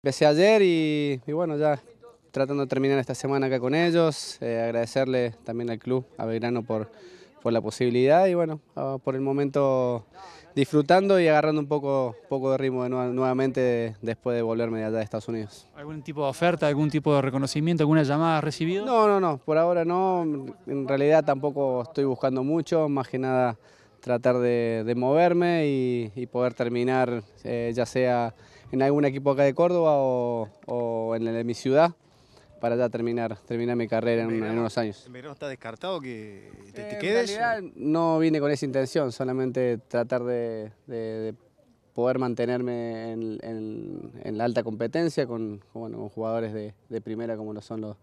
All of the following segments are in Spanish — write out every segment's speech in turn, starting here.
Empecé ayer y, bueno, ya tratando de terminar esta semana acá con ellos, eh, agradecerle también al club, a Belgrano, por, por la posibilidad y bueno, por el momento disfrutando y agarrando un poco, poco de ritmo nuevamente después de volverme de allá de Estados Unidos. ¿Algún tipo de oferta, algún tipo de reconocimiento, alguna llamada recibida? No, no, no, por ahora no, en realidad tampoco estoy buscando mucho, más que nada tratar de, moverme y, poder terminar eh, ya sea en algún equipo acá de Córdoba o, en en, de mi ciudad para ya terminar, terminar mi carrera en, unos años. ¿En verano está descartado te, eh, En realidad no vine con esa intención, solamente tratar de poder mantenerme en, la alta competencia con, jugadores de, primera como lo son los,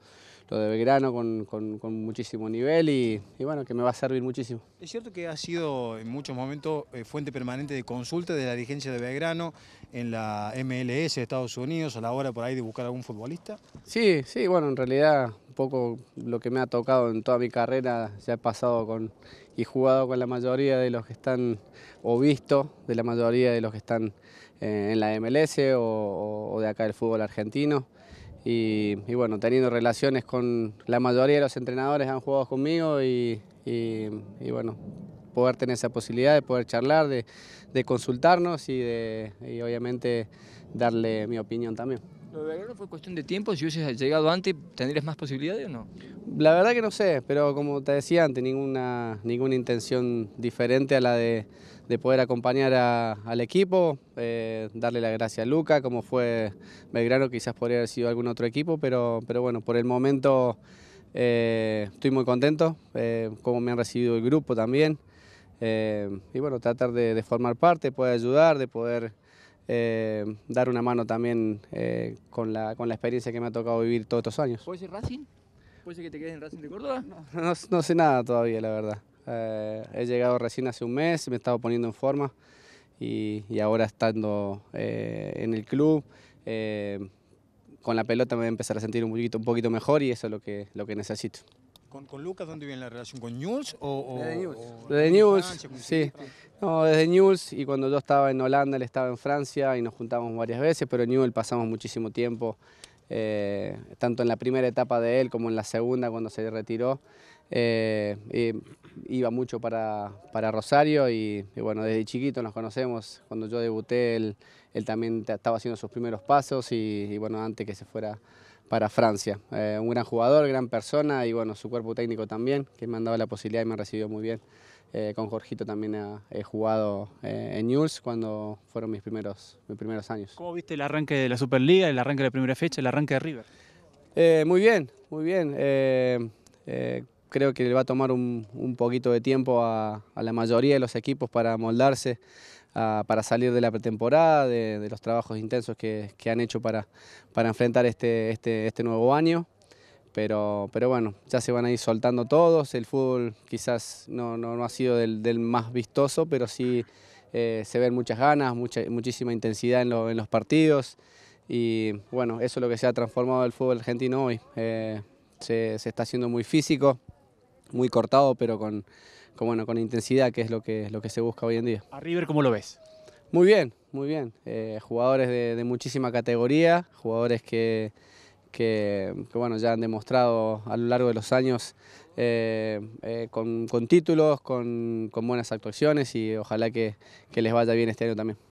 de Belgrano, con, muchísimo nivel y, y, bueno, que me va a servir muchísimo. Es cierto que ha sido en muchos momentos eh, fuente permanente de consulta de la dirigencia de Belgrano en la MLS de Estados Unidos a la hora por ahí de buscar algún futbolista. Sí, sí, bueno, en realidad poco lo que me ha tocado en toda mi carrera, ya he pasado con y jugado con la mayoría de los que están, o visto de la mayoría de los que están eh, en la MLS o, de acá del fútbol argentino. Y, bueno, teniendo relaciones con la mayoría de los entrenadores han jugado conmigo y, bueno, poder tener esa posibilidad de poder charlar, de, consultarnos y, de, y obviamente darle mi opinión también fue cuestión de tiempo. Si hubieses llegado antes, ¿tendrías más posibilidades o no? La verdad que no sé, pero como te decía antes, ninguna, ninguna intención diferente a la de, poder acompañar al equipo, eh, darle la gracia a Luca, como fue Belgrano, quizás podría haber sido algún otro equipo, pero, pero bueno, por el momento eh, estoy muy contento, eh, como me han recibido el grupo también. y bueno, tratar de, de formar parte, poder ayudar, de poder eh, dar una mano también eh, con, la, con la experiencia que me ha tocado vivir todos estos años. ¿Puede ser Racing? ¿Puede ser que te quedes en Racing de Córdoba? No, sé nada todavía, la verdad. Eh, he llegado recién hace un mes, me he estado poniendo en forma y, ahora estando en el club, con la pelota me voy a empezar a sentir un poquito, un poquito mejor y eso es lo que, lo que necesito con, Lucas, ¿dónde viene la relación? ¿Con News? O, desde News. desde sí. No, desde News y cuando yo estaba en Holanda, él estaba en Francia y nos juntamos varias veces, pero en News pasamos muchísimo tiempo, eh, tanto en la primera etapa de él como en la segunda cuando se retiró. Eh, iba mucho para, para Rosario y, bueno, desde chiquito nos conocemos. Cuando yo debuté, él, él también estaba haciendo sus primeros pasos y bueno, antes que se fuera para Francia. Eh, un gran jugador, gran persona y bueno, su cuerpo técnico también, que me han dado la posibilidad y me ha recibido muy bien. Eh, con Jorgito también he, jugado eh, en Newell's cuando fueron mis primeros, mis primeros años. ¿Cómo viste el arranque de la Superliga, el arranque de primera fecha, el arranque de River? muy bien, muy bien. creo que le va a tomar un, poquito de tiempo a, a la mayoría de los equipos para moldarse para salir de la pretemporada, de, los trabajos intensos que, han hecho para, para enfrentar este, este, este, nuevo año. Pero, pero, bueno, ya se van a ir soltando todos. El fútbol quizás no, ha sido del, más vistoso, pero sí eh, se ven muchas ganas, muchísima intensidad en, los partidos. Y bueno, eso es lo que se ha transformado el fútbol argentino hoy. Eh, se, se, está haciendo muy físico, muy cortado, pero con, con, bueno, con intensidad, que es lo que, lo que se busca hoy en día. ¿A River cómo lo ves? Muy bien, muy bien. Eh, jugadores de, muchísima categoría, jugadores que, que, bueno, ya han demostrado a lo largo de los años eh, eh, con, títulos, con, buenas actuaciones y ojalá que, que les vaya bien este año también.